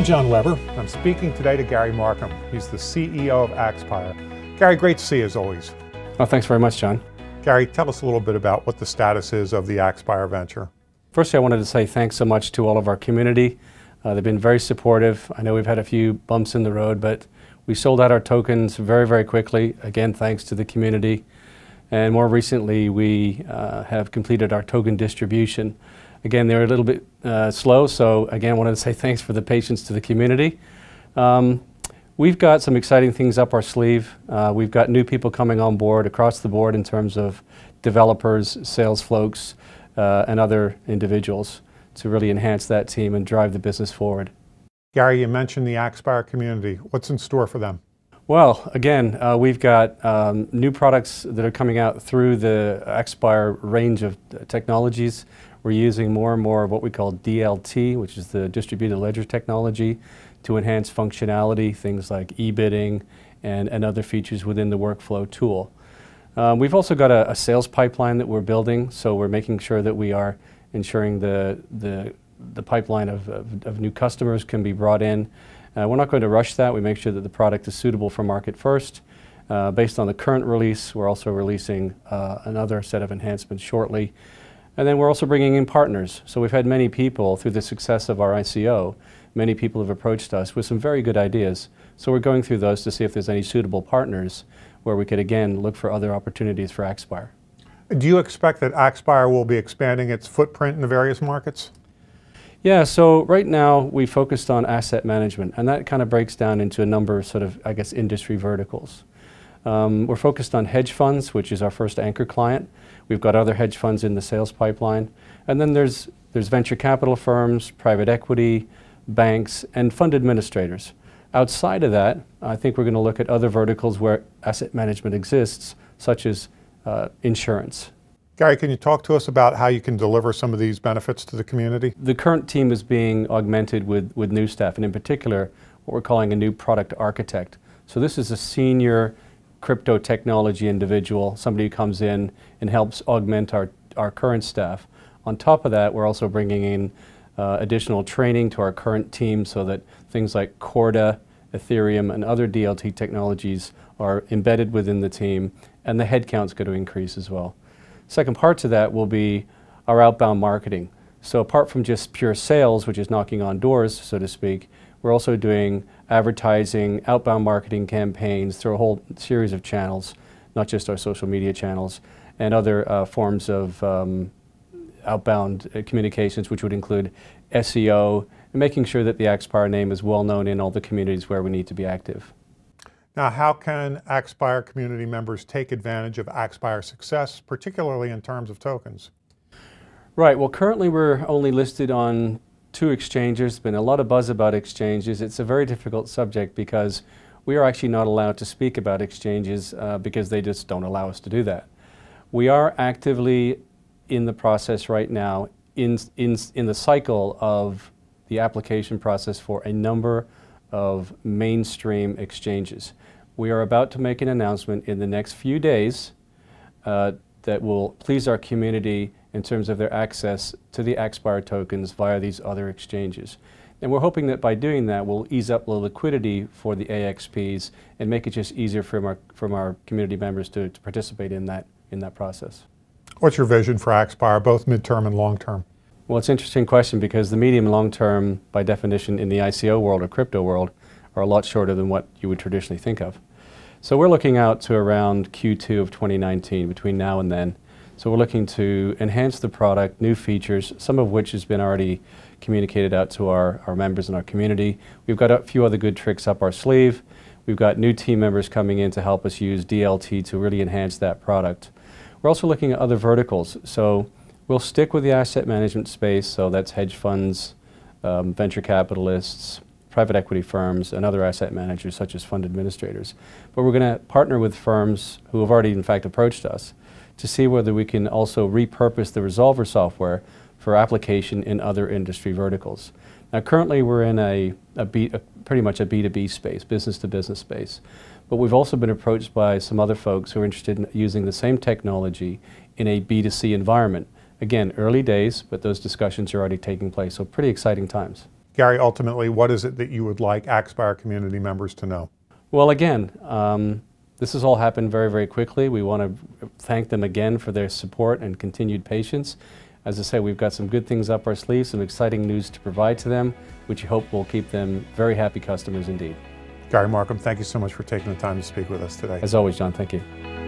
I'm John Weber. I'm speaking today to Gary Markham. He's the CEO of Axpire. Gary, great to see you as always. Oh, thanks very much, John. Gary, tell us a little bit about what the status is of the Axpire venture. Firstly, I wanted to say thanks so much to all of our community. Uh, they've been very supportive. I know we've had a few bumps in the road, but we sold out our tokens very, very quickly. Again, thanks to the community. And more recently, we uh, have completed our token distribution. Again, they're a little bit uh, slow, so again, wanted to say thanks for the patience to the community. Um, we've got some exciting things up our sleeve. Uh, we've got new people coming on board across the board in terms of developers, sales folks, uh, and other individuals to really enhance that team and drive the business forward. Gary, you mentioned the Axpire community. What's in store for them? Well, again, uh, we've got um, new products that are coming out through the Axpire range of uh, technologies. We're using more and more of what we call DLT, which is the distributed ledger technology, to enhance functionality, things like e-bidding and, and other features within the workflow tool. Um, we've also got a, a, sales pipeline that we're building, so we're making sure that we are ensuring the, the, the pipeline of, of, of, new customers can be brought in. Uh, we're not going to rush that. We make sure that the product is suitable for market first. Uh, based on the current release, we're also releasing uh, another set of enhancements shortly and then we're also bringing in partners. So we've had many people through the success of our ICO, many people have approached us with some very good ideas. So we're going through those to see if there's any suitable partners where we could again look for other opportunities for Axpire. Do you expect that Axpire will be expanding its footprint in the various markets? Yeah, so right now we focused on asset management, and that kind of breaks down into a number of sort of, I guess, industry verticals. Um, we're focused on hedge funds, which is our first anchor client. We've got other hedge funds in the sales pipeline. And then there's, there's venture capital firms, private equity, banks, and fund administrators. Outside of that, I think we're going to look at other verticals where asset management exists, such as uh, insurance. Gary, can you talk to us about how you can deliver some of these benefits to the community? The current team is being augmented with, with new staff, and in particular, what we're calling a new product architect. So this is a senior crypto technology individual, somebody who comes in and helps augment our, our current staff. On top of that, we're also bringing in uh, additional training to our current team so that things like Corda, Ethereum, and other DLT technologies are embedded within the team, and the headcount is going to increase as well. Second part to that will be our outbound marketing. So apart from just pure sales, which is knocking on doors, so to speak, we're also doing advertising, outbound marketing campaigns through a whole series of channels, not just our social media channels, and other uh, forms of um, outbound uh, communications, which would include SEO, and making sure that the Axpire name is well known in all the communities where we need to be active. Now, how can Axpire community members take advantage of Axpire success, particularly in terms of tokens? Right, well, currently we're only listed on Two exchanges. There's been a lot of buzz about exchanges. It's a very difficult subject because we are actually not allowed to speak about exchanges uh, because they just don't allow us to do that. We are actively in the process right now, in, in, in the cycle of the application process for a number of mainstream exchanges. We are about to make an announcement in the next few days uh, that will please our community in terms of their access to the XBAR tokens via these other exchanges. And we're hoping that by doing that, we'll ease up the liquidity for the AXPs and make it just easier for our, from our community members to, to participate in that, in that process. What's your vision for Axpire, both midterm and long term? Well, it's an interesting question because the medium and long term, by definition, in the ICO world or crypto world, are a lot shorter than what you would traditionally think of. So we're looking out to around Q2 of 2019, between now and then, so we're looking to enhance the product, new features, some of which has been already communicated out to our, our members in our community. We've got a few other good tricks up our sleeve. We've got new team members coming in to help us use DLT to really enhance that product. We're also looking at other verticals. So we'll stick with the asset management space, so that's hedge funds, um, venture capitalists, private equity firms and other asset managers such as fund administrators. But we're going to partner with firms who have already in fact approached us to see whether we can also repurpose the Resolver software for application in other industry verticals. Now currently we're in a, a, B, a pretty much a B2B space, business to business space. But we've also been approached by some other folks who are interested in using the same technology in a B2C environment. Again, early days, but those discussions are already taking place, so pretty exciting times. Gary, ultimately, what is it that you would like Axpire community members to know? Well, again, um, this has all happened very, very quickly. We want to thank them again for their support and continued patience. As I say, we've got some good things up our sleeves, some exciting news to provide to them, which we hope will keep them very happy customers indeed. Gary Markham, thank you so much for taking the time to speak with us today. As always, John, thank you.